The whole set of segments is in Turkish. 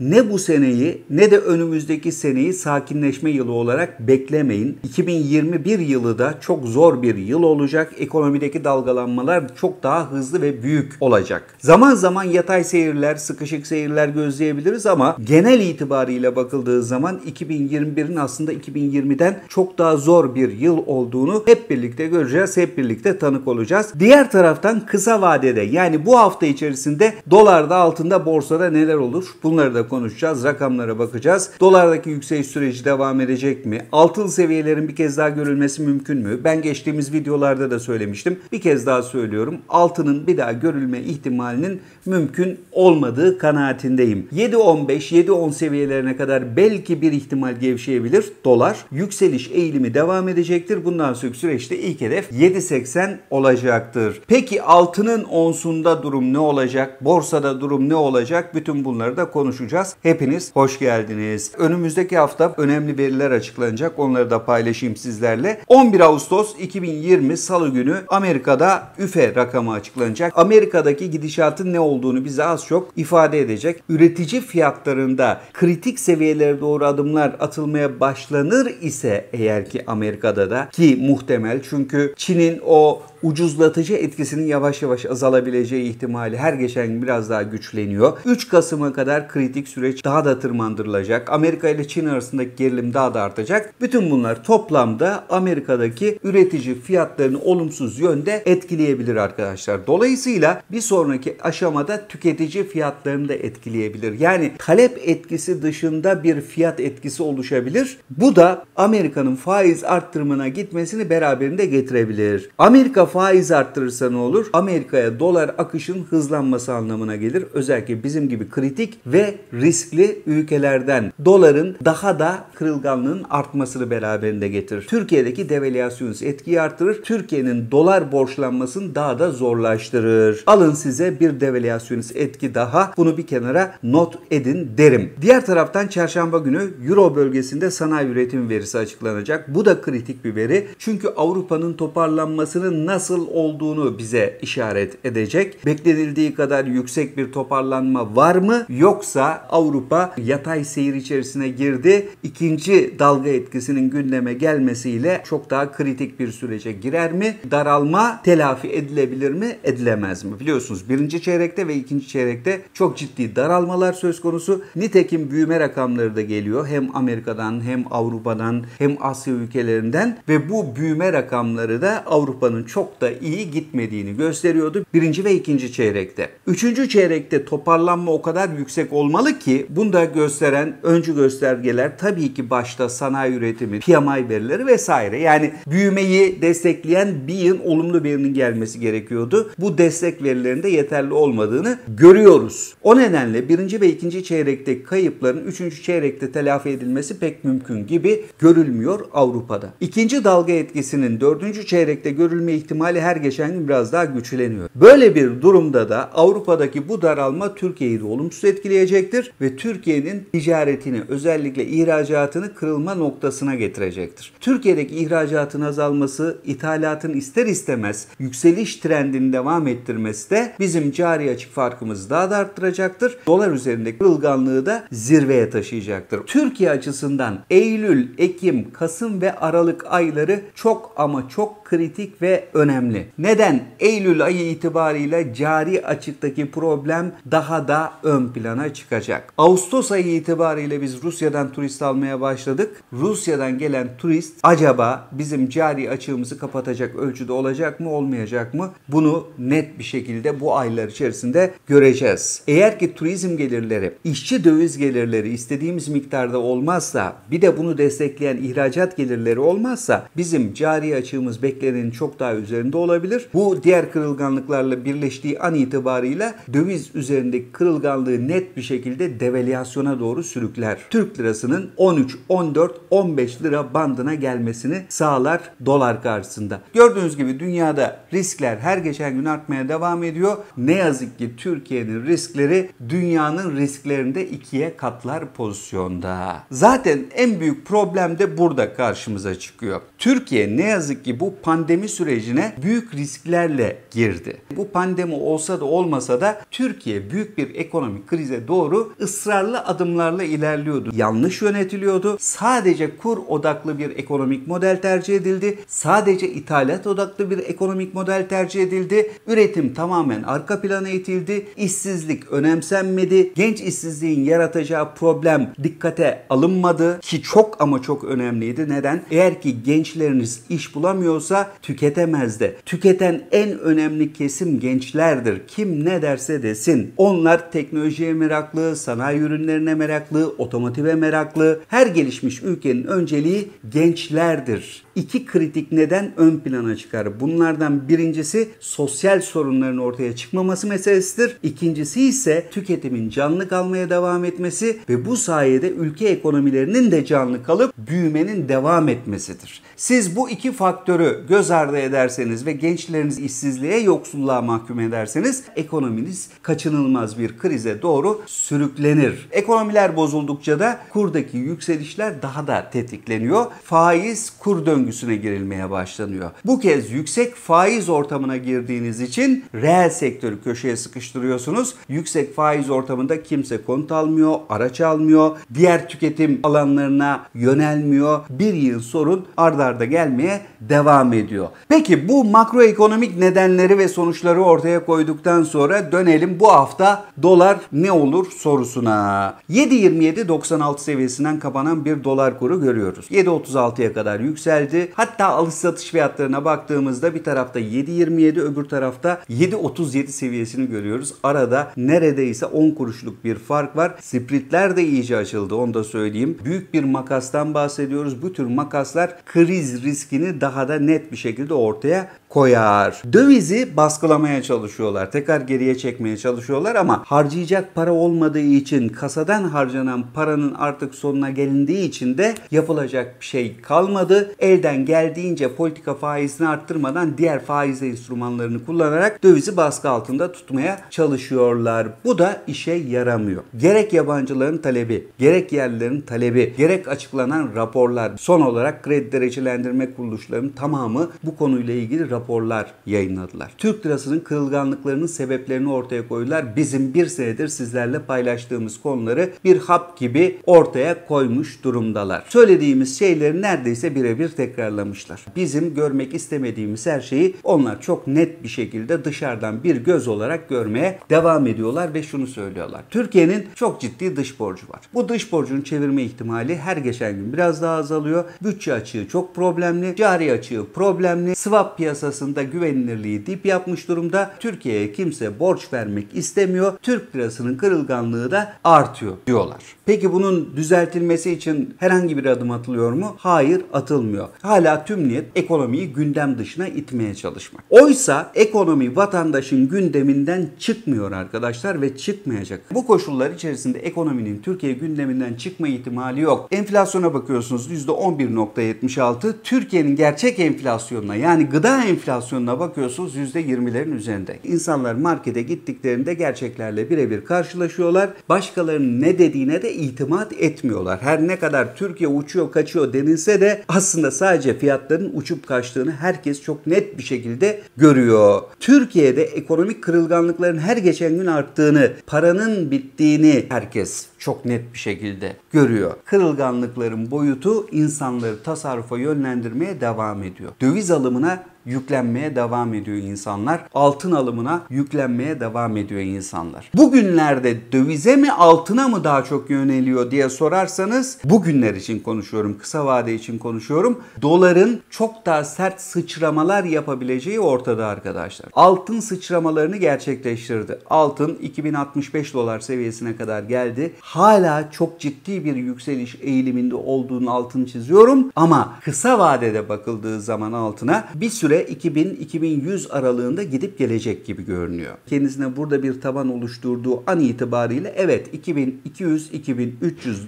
Ne bu seneyi ne de önümüzdeki seneyi sakinleşme yılı olarak beklemeyin. 2021 yılı da çok zor bir yıl olacak. Ekonomideki dalgalanmalar çok daha hızlı ve büyük olacak. Zaman zaman yatay seyirler, sıkışık seyirler gözleyebiliriz ama genel itibariyle bakıldığı zaman 2021'in aslında 2020'den çok daha zor bir yıl olduğunu hep birlikte göreceğiz, hep birlikte tanık olacağız. Diğer taraftan kısa vadede yani bu hafta içerisinde dolarda, altında, borsada neler olur? Bunları da konuşacağız, rakamlara bakacağız. Dolardaki yükseliş süreci devam edecek mi? Altın seviyelerin bir kez daha görülmesi mümkün mü? Ben geçtiğimiz videolarda da söylemiştim. Bir kez daha söylüyorum. Altının bir daha görülme ihtimalinin mümkün olmadığı kanaatindeyim. 7.15, 7.10 seviyelerine kadar belki bir ihtimal gevşeyebilir. Dolar yükseliş eğilimi devam edecektir. Bundan sonraki süreçte ilk hedef 7.80 olacaktır. Peki altının onsunda durum ne olacak? Borsada durum ne olacak? Bütün bunları da konuşacağız konuşacağız. Hepiniz hoş geldiniz. Önümüzdeki hafta önemli veriler açıklanacak. Onları da paylaşayım sizlerle. 11 Ağustos 2020 Salı günü Amerika'da üfe rakamı açıklanacak. Amerika'daki gidişatın ne olduğunu bize az çok ifade edecek. Üretici fiyatlarında kritik seviyelere doğru adımlar atılmaya başlanır ise eğer ki Amerika'da da ki muhtemel çünkü Çin'in o ucuzlatıcı etkisinin yavaş yavaş azalabileceği ihtimali her geçen gün biraz daha güçleniyor. 3 Kasım'a kadar kritik süreç daha da tırmandırılacak. Amerika ile Çin arasındaki gerilim daha da artacak. Bütün bunlar toplamda Amerika'daki üretici fiyatlarını olumsuz yönde etkileyebilir arkadaşlar. Dolayısıyla bir sonraki aşamada tüketici fiyatlarını da etkileyebilir. Yani talep etkisi dışında bir fiyat etkisi oluşabilir. Bu da Amerika'nın faiz arttırmına gitmesini beraberinde getirebilir. Amerika faiz arttırırsa ne olur? Amerika'ya dolar akışın hızlanması anlamına gelir. Özellikle bizim gibi kritik ve riskli ülkelerden doların daha da kırılganlığın artmasını beraberinde getirir. Türkiye'deki devalüasyonist etkiyi arttırır. Türkiye'nin dolar borçlanmasını daha da zorlaştırır. Alın size bir devalüasyonist etki daha. Bunu bir kenara not edin derim. Diğer taraftan çarşamba günü Euro bölgesinde sanayi üretim verisi açıklanacak. Bu da kritik bir veri. Çünkü Avrupa'nın toparlanmasının nasıl nasıl olduğunu bize işaret edecek. Beklenildiği kadar yüksek bir toparlanma var mı? Yoksa Avrupa yatay seyir içerisine girdi. İkinci dalga etkisinin gündeme gelmesiyle çok daha kritik bir sürece girer mi? Daralma telafi edilebilir mi? Edilemez mi? Biliyorsunuz birinci çeyrekte ve ikinci çeyrekte çok ciddi daralmalar söz konusu. Nitekim büyüme rakamları da geliyor. Hem Amerika'dan hem Avrupa'dan hem Asya ülkelerinden ve bu büyüme rakamları da Avrupa'nın çok çok da iyi gitmediğini gösteriyordu birinci ve ikinci çeyrekte. Üçüncü çeyrekte toparlanma o kadar yüksek olmalı ki bunu da gösteren öncü göstergeler tabii ki başta sanayi üretimi, PMI verileri vesaire. Yani büyümeyi destekleyen bir yıl olumlu birinin gelmesi gerekiyordu. Bu destek verilerinde yeterli olmadığını görüyoruz. O nedenle birinci ve ikinci çeyrekte kayıpların üçüncü çeyrekte telafi edilmesi pek mümkün gibi görülmüyor Avrupa'da. İkinci dalga etkisinin dördüncü çeyrekte görülme ihtimali ihtimali her geçen gün biraz daha güçleniyor. Böyle bir durumda da Avrupa'daki bu daralma Türkiye'yi de olumsuz etkileyecektir ve Türkiye'nin ticaretini özellikle ihracatını kırılma noktasına getirecektir. Türkiye'deki ihracatın azalması, ithalatın ister istemez yükseliş trendini devam ettirmesi de bizim cari açık farkımızı daha da arttıracaktır. Dolar üzerindeki kırılganlığı da zirveye taşıyacaktır. Türkiye açısından Eylül, Ekim, Kasım ve Aralık ayları çok ama çok kritik ve önemli. Neden? Eylül ayı itibariyle cari açıktaki problem daha da ön plana çıkacak. Ağustos ayı itibariyle biz Rusya'dan turist almaya başladık. Rusya'dan gelen turist acaba bizim cari açığımızı kapatacak ölçüde olacak mı olmayacak mı? Bunu net bir şekilde bu aylar içerisinde göreceğiz. Eğer ki turizm gelirleri, işçi döviz gelirleri istediğimiz miktarda olmazsa bir de bunu destekleyen ihracat gelirleri olmazsa bizim cari açığımız bekleyecek beklenen çok daha üzerinde olabilir. Bu diğer kırılganlıklarla birleştiği an itibarıyla döviz üzerindeki kırılganlığı net bir şekilde devalüasyona doğru sürükler. Türk lirasının 13, 14, 15 lira bandına gelmesini sağlar dolar karşısında. Gördüğünüz gibi dünyada riskler her geçen gün artmaya devam ediyor. Ne yazık ki Türkiye'nin riskleri dünyanın risklerinde ikiye katlar pozisyonda. Zaten en büyük problem de burada karşımıza çıkıyor. Türkiye ne yazık ki bu pandemi sürecine büyük risklerle girdi. Bu pandemi olsa da olmasa da Türkiye büyük bir ekonomik krize doğru ısrarlı adımlarla ilerliyordu. Yanlış yönetiliyordu. Sadece kur odaklı bir ekonomik model tercih edildi. Sadece ithalat odaklı bir ekonomik model tercih edildi. Üretim tamamen arka plana itildi. İşsizlik önemsenmedi. Genç işsizliğin yaratacağı problem dikkate alınmadı ki çok ama çok önemliydi. Neden? Eğer ki gençleriniz iş bulamıyorsa olsa tüketemez Tüketen en önemli kesim gençlerdir. Kim ne derse desin. Onlar teknolojiye meraklı, sanayi ürünlerine meraklı, otomotive meraklı. Her gelişmiş ülkenin önceliği gençlerdir iki kritik neden ön plana çıkar. Bunlardan birincisi sosyal sorunların ortaya çıkmaması meselesidir. İkincisi ise tüketimin canlı kalmaya devam etmesi ve bu sayede ülke ekonomilerinin de canlı kalıp büyümenin devam etmesidir. Siz bu iki faktörü göz ardı ederseniz ve gençleriniz işsizliğe, yoksulluğa mahkum ederseniz ekonominiz kaçınılmaz bir krize doğru sürüklenir. Ekonomiler bozuldukça da kurdaki yükselişler daha da tetikleniyor. Faiz kur döngü döngüsüne girilmeye başlanıyor. Bu kez yüksek faiz ortamına girdiğiniz için reel sektörü köşeye sıkıştırıyorsunuz. Yüksek faiz ortamında kimse konut almıyor, araç almıyor, diğer tüketim alanlarına yönelmiyor. Bir yıl sorun ardarda arda gelmeye devam ediyor. Peki bu makroekonomik nedenleri ve sonuçları ortaya koyduktan sonra dönelim bu hafta dolar ne olur sorusuna. 7.27.96 seviyesinden kapanan bir dolar kuru görüyoruz. 7.36'ya kadar yükseldi geldi. Hatta alış satış fiyatlarına baktığımızda bir tarafta 7.27 öbür tarafta 7.37 seviyesini görüyoruz. Arada neredeyse 10 kuruşluk bir fark var. Spritler de iyice açıldı onu da söyleyeyim. Büyük bir makastan bahsediyoruz. Bu tür makaslar kriz riskini daha da net bir şekilde ortaya koyar. Dövizi baskılamaya çalışıyorlar. Tekrar geriye çekmeye çalışıyorlar ama harcayacak para olmadığı için kasadan harcanan paranın artık sonuna gelindiği için de yapılacak bir şey kalmadı. Elden geldiğince politika faizini arttırmadan diğer faiz enstrümanlarını kullanarak dövizi baskı altında tutmaya çalışıyorlar. Bu da işe yaramıyor. Gerek yabancıların talebi, gerek yerlilerin talebi, gerek açıklanan raporlar, son olarak kredi derecelendirme kuruluşlarının tamamı bu konuyla ilgili rapor raporlar yayınladılar. Türk lirasının kırılganlıklarının sebeplerini ortaya koydular. Bizim bir senedir sizlerle paylaştığımız konuları bir hap gibi ortaya koymuş durumdalar. Söylediğimiz şeyleri neredeyse birebir tekrarlamışlar. Bizim görmek istemediğimiz her şeyi onlar çok net bir şekilde dışarıdan bir göz olarak görmeye devam ediyorlar ve şunu söylüyorlar. Türkiye'nin çok ciddi dış borcu var. Bu dış borcun çevirme ihtimali her geçen gün biraz daha azalıyor. Bütçe açığı çok problemli, cari açığı problemli, swap piyasası piyasasında güvenilirliği dip yapmış durumda. Türkiye'ye kimse borç vermek istemiyor. Türk lirasının kırılganlığı da artıyor diyorlar. Peki bunun düzeltilmesi için herhangi bir adım atılıyor mu? Hayır atılmıyor. Hala tüm niyet ekonomiyi gündem dışına itmeye çalışmak. Oysa ekonomi vatandaşın gündeminden çıkmıyor arkadaşlar ve çıkmayacak. Bu koşullar içerisinde ekonominin Türkiye gündeminden çıkma ihtimali yok. Enflasyona bakıyorsunuz %11.76. Türkiye'nin gerçek enflasyonuna yani gıda enflasyonuna enflasyonuna bakıyorsunuz yüzde %20'lerin üzerinde. İnsanlar markete gittiklerinde gerçeklerle birebir karşılaşıyorlar. Başkalarının ne dediğine de itimat etmiyorlar. Her ne kadar Türkiye uçuyor kaçıyor denilse de aslında sadece fiyatların uçup kaçtığını herkes çok net bir şekilde görüyor. Türkiye'de ekonomik kırılganlıkların her geçen gün arttığını, paranın bittiğini herkes çok net bir şekilde görüyor. Kırılganlıkların boyutu insanları tasarrufa yönlendirmeye devam ediyor. Döviz alımına yüklenmeye devam ediyor insanlar. Altın alımına yüklenmeye devam ediyor insanlar. Bugünlerde dövize mi altına mı daha çok yöneliyor diye sorarsanız bugünler için konuşuyorum. Kısa vade için konuşuyorum. Doların çok daha sert sıçramalar yapabileceği ortada arkadaşlar. Altın sıçramalarını gerçekleştirdi. Altın 2065 dolar seviyesine kadar geldi. Hala çok ciddi bir yükseliş eğiliminde olduğunu altını çiziyorum ama kısa vadede bakıldığı zaman altına bir süre süre 2000-2100 aralığında gidip gelecek gibi görünüyor. Kendisine burada bir taban oluşturduğu an itibariyle evet 2200-2300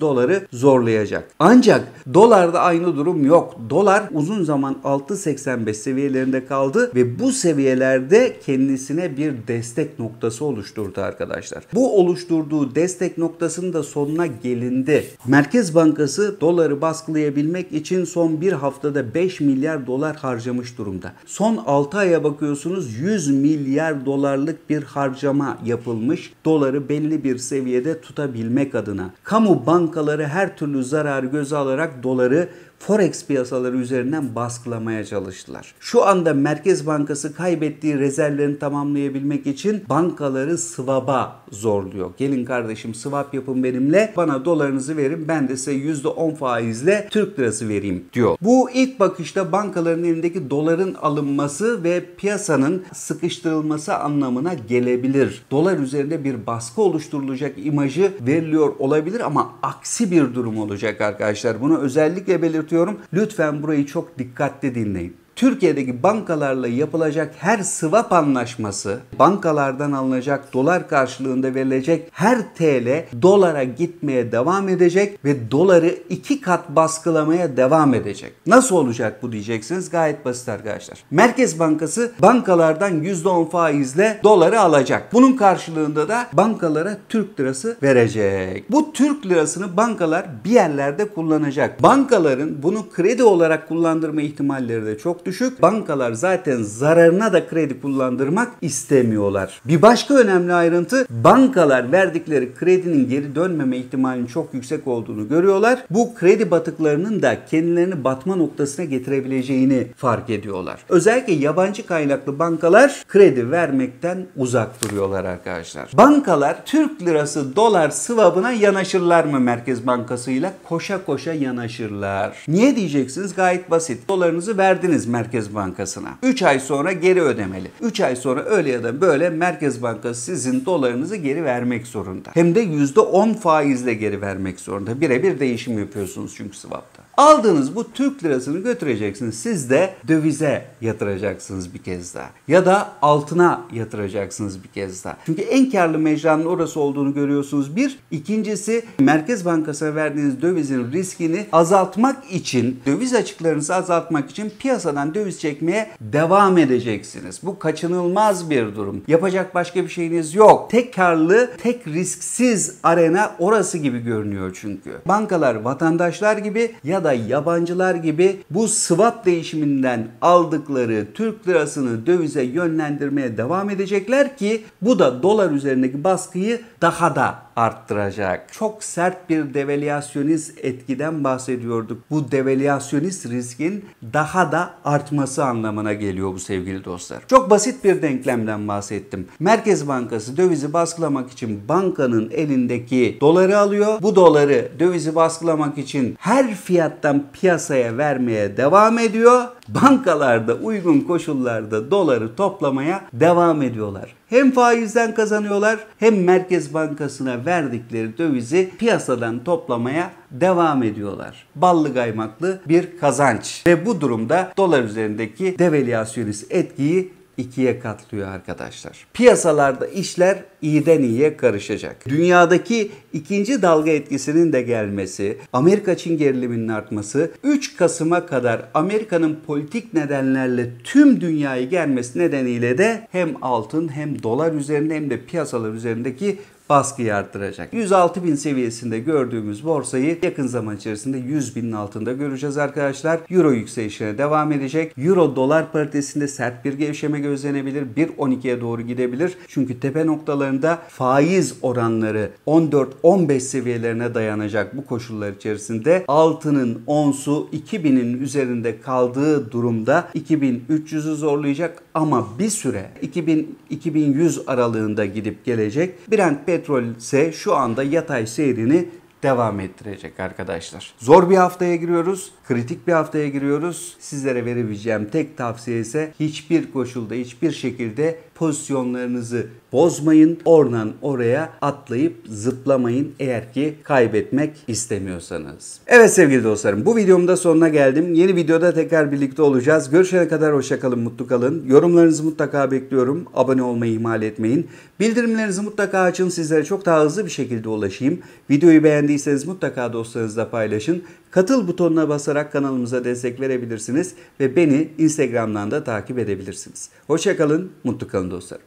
doları zorlayacak. Ancak dolarda aynı durum yok. Dolar uzun zaman 6.85 seviyelerinde kaldı ve bu seviyelerde kendisine bir destek noktası oluşturdu arkadaşlar. Bu oluşturduğu destek noktasının da sonuna gelindi. Merkez Bankası doları baskılayabilmek için son bir haftada 5 milyar dolar harcamış durumda ortada. Son 6 aya bakıyorsunuz 100 milyar dolarlık bir harcama yapılmış. Doları belli bir seviyede tutabilmek adına. Kamu bankaları her türlü zararı göze alarak doları forex piyasaları üzerinden baskılamaya çalıştılar. Şu anda Merkez Bankası kaybettiği rezervlerini tamamlayabilmek için bankaları swap'a zorluyor. Gelin kardeşim swap yapın benimle bana dolarınızı verin ben de size %10 faizle Türk lirası vereyim diyor. Bu ilk bakışta bankaların elindeki doların alınması ve piyasanın sıkıştırılması anlamına gelebilir. Dolar üzerinde bir baskı oluşturulacak imajı veriliyor olabilir ama aksi bir durum olacak arkadaşlar. Bunu özellikle belirt anlatıyorum. Lütfen burayı çok dikkatli dinleyin. Türkiye'deki bankalarla yapılacak her swap anlaşması, bankalardan alınacak dolar karşılığında verilecek her TL dolara gitmeye devam edecek ve doları iki kat baskılamaya devam edecek. Nasıl olacak bu diyeceksiniz. Gayet basit arkadaşlar. Merkez Bankası bankalardan %10 faizle doları alacak. Bunun karşılığında da bankalara Türk lirası verecek. Bu Türk lirasını bankalar bir yerlerde kullanacak. Bankaların bunu kredi olarak kullandırma ihtimalleri de çok düşük düşük. Bankalar zaten zararına da kredi kullandırmak istemiyorlar. Bir başka önemli ayrıntı bankalar verdikleri kredinin geri dönmeme ihtimalinin çok yüksek olduğunu görüyorlar. Bu kredi batıklarının da kendilerini batma noktasına getirebileceğini fark ediyorlar. Özellikle yabancı kaynaklı bankalar kredi vermekten uzak duruyorlar arkadaşlar. Bankalar Türk lirası dolar sıvabına yanaşırlar mı Merkez Bankası'yla? Koşa koşa yanaşırlar. Niye diyeceksiniz? Gayet basit. Dolarınızı verdiniz Merkez Merkez Bankası'na. 3 ay sonra geri ödemeli. 3 ay sonra öyle ya da böyle Merkez Bankası sizin dolarınızı geri vermek zorunda. Hem de %10 faizle geri vermek zorunda. Birebir değişim yapıyorsunuz çünkü swap'ta. Aldığınız bu Türk lirasını götüreceksiniz. Siz de dövize yatıracaksınız bir kez daha. Ya da altına yatıracaksınız bir kez daha. Çünkü en karlı mecranın orası olduğunu görüyorsunuz. Bir. ikincisi Merkez Bankası'na verdiğiniz dövizin riskini azaltmak için, döviz açıklarınızı azaltmak için piyasadan döviz çekmeye devam edeceksiniz. Bu kaçınılmaz bir durum. Yapacak başka bir şeyiniz yok. Tek karlı, tek risksiz arena orası gibi görünüyor çünkü. Bankalar vatandaşlar gibi ya da da yabancılar gibi bu swap değişiminden aldıkları Türk lirasını dövize yönlendirmeye devam edecekler ki bu da dolar üzerindeki baskıyı daha da arttıracak. Çok sert bir devalüasyonist etkiden bahsediyorduk. Bu devalüasyonist riskin daha da artması anlamına geliyor bu sevgili dostlar. Çok basit bir denklemden bahsettim. Merkez Bankası dövizi baskılamak için bankanın elindeki doları alıyor. Bu doları dövizi baskılamak için her fiyat ihracattan piyasaya vermeye devam ediyor. Bankalarda uygun koşullarda doları toplamaya devam ediyorlar. Hem faizden kazanıyorlar hem Merkez Bankası'na verdikleri dövizi piyasadan toplamaya devam ediyorlar. Ballı kaymaklı bir kazanç ve bu durumda dolar üzerindeki devalüasyonist etkiyi ikiye katlıyor arkadaşlar. Piyasalarda işler iyiden iyiye karışacak. Dünyadaki ikinci dalga etkisinin de gelmesi, Amerika Çin geriliminin artması, 3 Kasım'a kadar Amerika'nın politik nedenlerle tüm dünyayı gelmesi nedeniyle de hem altın hem dolar üzerinde hem de piyasalar üzerindeki baskıyı arttıracak. 106 bin seviyesinde gördüğümüz borsayı yakın zaman içerisinde 100 binin altında göreceğiz arkadaşlar. Euro yükselişine devam edecek. Euro dolar paritesinde sert bir gevşeme gözlenebilir. 1.12'ye doğru gidebilir. Çünkü tepe noktalarında faiz oranları 14-15 seviyelerine dayanacak bu koşullar içerisinde. Altının onsu 2000'in üzerinde kaldığı durumda 2300'ü zorlayacak ama bir süre 2000-2100 aralığında gidip gelecek. Brent petrol petrol ise şu anda yatay seyrini devam ettirecek arkadaşlar. Zor bir haftaya giriyoruz. Kritik bir haftaya giriyoruz. Sizlere verebileceğim tek tavsiye ise hiçbir koşulda, hiçbir şekilde pozisyonlarınızı bozmayın. Oradan oraya atlayıp zıplamayın eğer ki kaybetmek istemiyorsanız. Evet sevgili dostlarım bu videomda sonuna geldim. Yeni videoda tekrar birlikte olacağız. Görüşene kadar hoşçakalın, mutlu kalın. Yorumlarınızı mutlaka bekliyorum. Abone olmayı ihmal etmeyin. Bildirimlerinizi mutlaka açın. Sizlere çok daha hızlı bir şekilde ulaşayım. Videoyu beğendiyseniz mutlaka dostlarınızla paylaşın. Katıl butonuna basarak kanalımıza destek verebilirsiniz ve beni Instagram'dan da takip edebilirsiniz. Hoşçakalın, mutlu kalın dostlarım.